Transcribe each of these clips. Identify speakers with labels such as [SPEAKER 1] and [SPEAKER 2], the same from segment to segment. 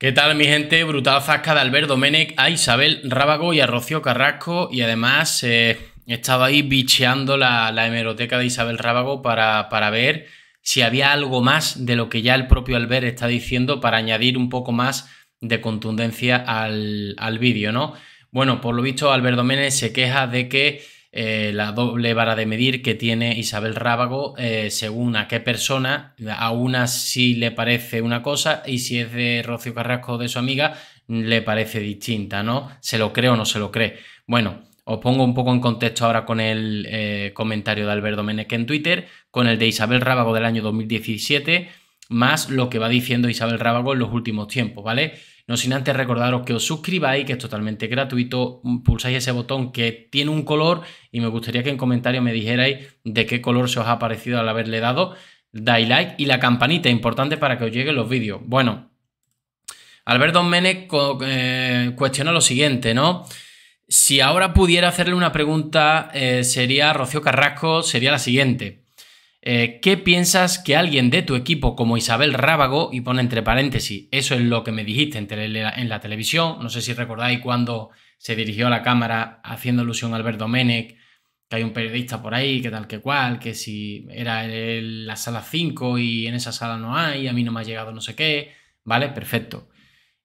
[SPEAKER 1] ¿Qué tal mi gente? Brutal zasca de Alberto Domenech a Isabel Rábago y a Rocío Carrasco y además estaba eh, he estado ahí bicheando la, hemeroteca de Isabel Rábago para, ver si había algo más de lo que ya el propio Albert está diciendo para añadir un poco más de contundencia al, al vídeo, ¿no? Bueno, por lo visto Alberto Domenech se queja de que eh, la doble vara de medir que tiene Isabel Rábago eh, según a qué persona, a una sí le parece una cosa y si es de Rocío Carrasco o de su amiga, le parece distinta, ¿no? Se lo cree o no se lo cree. Bueno, os pongo un poco en contexto ahora con el eh, comentario de Alberto Meneque en Twitter, con el de Isabel Rábago del año 2017 más lo que va diciendo Isabel Rábago en los últimos tiempos, ¿vale? No sin antes recordaros que os suscribáis, que es totalmente gratuito, mm, pulsáis ese botón que tiene un color y me gustaría que en comentarios me dijerais de qué color se os ha parecido al haberle dado, dais like y la campanita, importante para que os lleguen los vídeos. Bueno, Alberto Menes eh, cuestiona lo siguiente, ¿no? Si ahora pudiera hacerle una pregunta, eh, sería Rocío Carrasco, sería la siguiente. Eh, ¿qué piensas que alguien de tu equipo como Isabel Rábago, y pone entre paréntesis, eso es lo que me dijiste en, la televisión, no sé si recordáis cuando se dirigió a la cámara haciendo alusión a Albert Domenech, que hay un periodista por ahí, que tal que cual, que si era en la sala 5 y en esa sala no hay, a mí no me ha llegado no sé qué, ¿vale? Perfecto.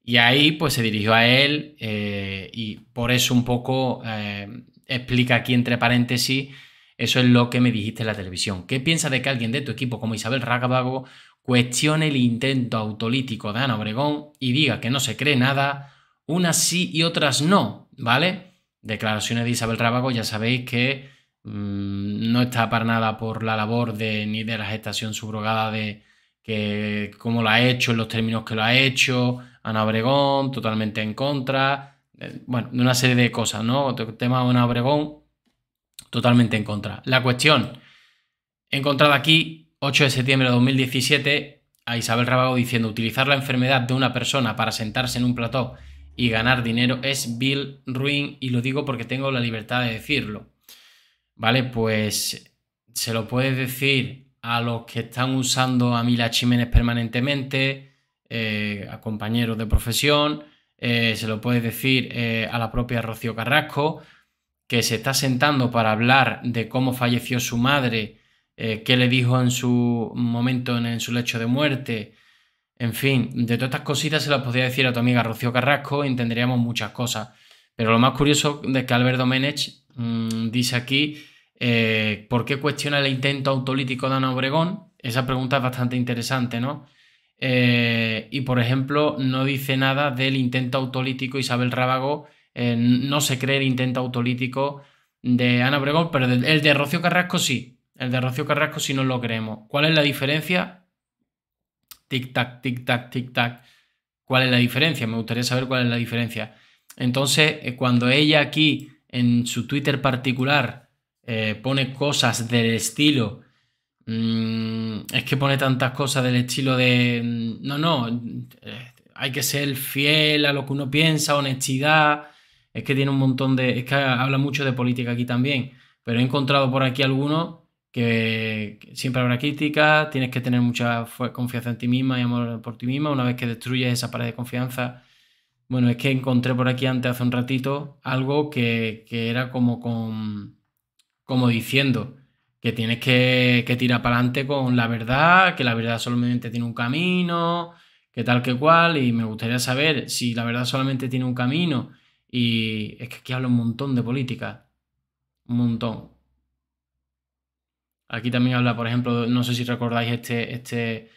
[SPEAKER 1] Y ahí pues se dirigió a él eh, y por eso un poco eh, explica aquí entre paréntesis eso es lo que me dijiste en la televisión. ¿Qué piensa de que alguien de tu equipo como Isabel Rábago cuestione el intento autolítico de Ana Obregón y diga que no se cree nada, unas sí y otras no, ¿vale? Declaraciones de Isabel Rábago, ya sabéis que mm, no está para nada por la labor de ni de la gestación subrogada de que cómo lo ha hecho, en los términos que lo ha hecho, Ana Obregón, totalmente en contra, eh, bueno, de una serie de cosas, ¿no? Otro tema de Ana Obregón, Totalmente en contra. La cuestión, encontrada encontrado aquí, 8 de septiembre de 2017, a Isabel Rabago diciendo, utilizar la enfermedad de una persona para sentarse en un plató y ganar dinero es vil, ruin, y lo digo porque tengo la libertad de decirlo. Vale, pues se lo puedes decir a los que están usando a Mila Chiménez permanentemente, eh, a compañeros de profesión, eh, se lo puedes decir eh, a la propia Rocío Carrasco, que se está sentando para hablar de cómo falleció su madre, eh, qué le dijo en su momento en, su lecho de muerte, en fin, de todas estas cositas se las podría decir a tu amiga Rocío Carrasco, y entenderíamos muchas cosas. Pero lo más curioso de que Alberto Menech mm, dice aquí eh, por qué cuestiona el intento autolítico de Ana Obregón. Esa pregunta es bastante interesante, ¿no? Eh, y por ejemplo, no dice nada del intento autolítico Isabel Rábago eh, no se cree el intento autolítico de Ana bregón. pero el de Rocío Carrasco sí. El de Rocio Carrasco sí no lo creemos. ¿Cuál es la diferencia? Tic-tac, tic-tac, tic-tac. ¿Cuál es la diferencia? Me gustaría saber cuál es la diferencia. Entonces, eh, cuando ella aquí en su Twitter particular eh, pone cosas del estilo. Mm, es que pone tantas cosas del estilo de. Mm, no, no. hay que ser fiel a lo que uno piensa, honestidad es que tiene un montón de... es que habla mucho de política aquí también, pero he encontrado por aquí algunos que siempre habrá crítica tienes que tener mucha confianza en ti misma y amor por ti misma, una vez que destruyes esa pared de confianza. Bueno, es que encontré por aquí antes, hace un ratito, algo que, era como con... como diciendo que tienes que, que tirar para adelante con la verdad, que la verdad solamente tiene un camino, que tal que cual, y me gustaría saber si la verdad solamente tiene un camino y es que aquí habla un montón de política. Un montón. Aquí también habla, por ejemplo, no sé si recordáis este, este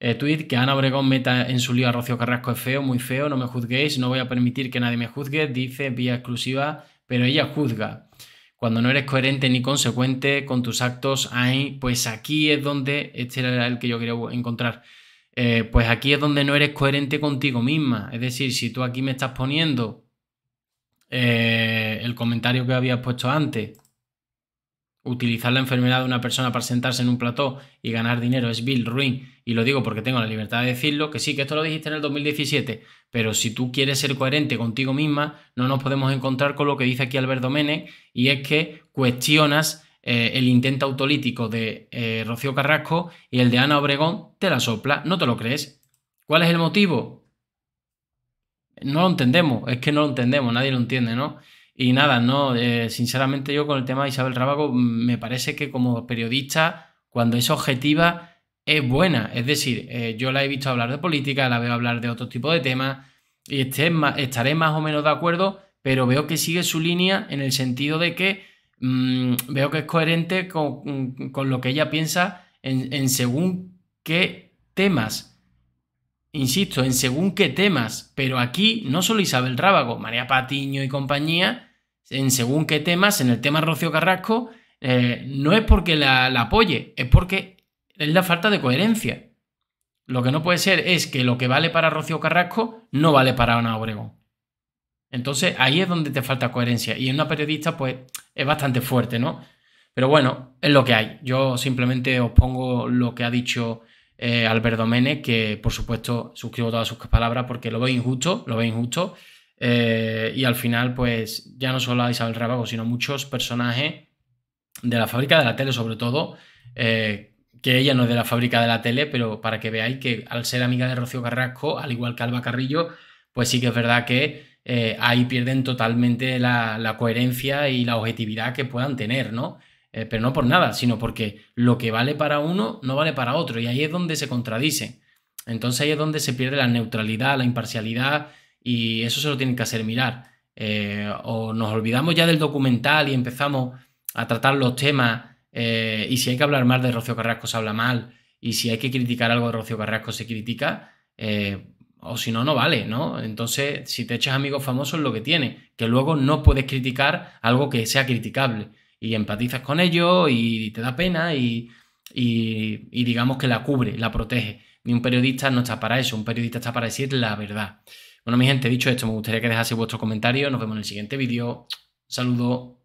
[SPEAKER 1] eh, tweet, que Ana Obregón meta en su lío a Rocío Carrasco es feo, muy feo, no me juzguéis, no voy a permitir que nadie me juzgue, dice vía exclusiva, pero ella juzga. Cuando no eres coherente ni consecuente con tus actos, ahí pues aquí es donde, este era el que yo quería encontrar, eh, pues aquí es donde no eres coherente contigo misma. Es decir, si tú aquí me estás poniendo eh, el comentario que habías puesto antes, utilizar la enfermedad de una persona para sentarse en un plató y ganar dinero es Bill Ruin, y lo digo porque tengo la libertad de decirlo, que sí, que esto lo dijiste en el 2017, pero si tú quieres ser coherente contigo misma, no nos podemos encontrar con lo que dice aquí Alberto Mene y es que cuestionas eh, el intento autolítico de eh, Rocío Carrasco y el de Ana Obregón te la sopla, no te lo crees. ¿Cuál es el motivo? no lo entendemos, es que no lo entendemos, nadie lo entiende, ¿no? Y nada, no, eh, sinceramente yo con el tema de Isabel Rábago mm, me parece que como periodista, cuando es objetiva, es buena. Es decir, eh, yo la he visto hablar de política, la veo hablar de otro tipo de temas y esté, estaré más o menos de acuerdo, pero veo que sigue su línea en el sentido de que mm, veo que es coherente con, lo que ella piensa en, en según qué temas insisto, en según qué temas, pero aquí no solo Isabel Rábago, María Patiño y compañía, en según qué temas, en el tema Rocío Carrasco, eh, no es porque la, apoye, es porque es la falta de coherencia. Lo que no puede ser es que lo que vale para Rocío Carrasco no vale para Ana Obregón. Entonces ahí es donde te falta coherencia. Y en una periodista, pues es bastante fuerte, ¿no? Pero bueno, es lo que hay. Yo simplemente os pongo lo que ha dicho eh, Alberto Mene, que por supuesto suscribo todas sus palabras porque lo ve injusto, lo ve injusto. Eh, y al final, pues ya no solo a Isabel Rábago, sino muchos personajes de la fábrica de la tele, sobre todo, eh, que ella no es de la fábrica de la tele, pero para que veáis que al ser amiga de Rocío Carrasco, al igual que Alba Carrillo, pues sí que es verdad que ahí pierden totalmente la, la coherencia y la objetividad que puedan tener, ¿no? Eh, pero no por nada, sino porque lo que vale para uno no vale para otro. Y ahí es donde se contradice. Entonces ahí es donde se pierde la neutralidad, la imparcialidad, y eso se lo tienen que hacer mirar. Eh, o nos olvidamos ya del documental y empezamos a tratar los temas, eh, y si hay que hablar mal de Rocío Carrasco se habla mal, y si hay que criticar algo de Rocío Carrasco se critica, o si no, no vale, ¿no? Entonces, si te echas amigos famosos, lo que tiene, que luego no puedes criticar algo que sea criticable y empatizas con ellos y te da pena y, digamos que la cubre, la protege. Ni un periodista no está para eso, un periodista está para decir la verdad. Bueno, mi gente, dicho esto, me gustaría que dejase vuestro comentario. Nos vemos en el siguiente vídeo. Saludos.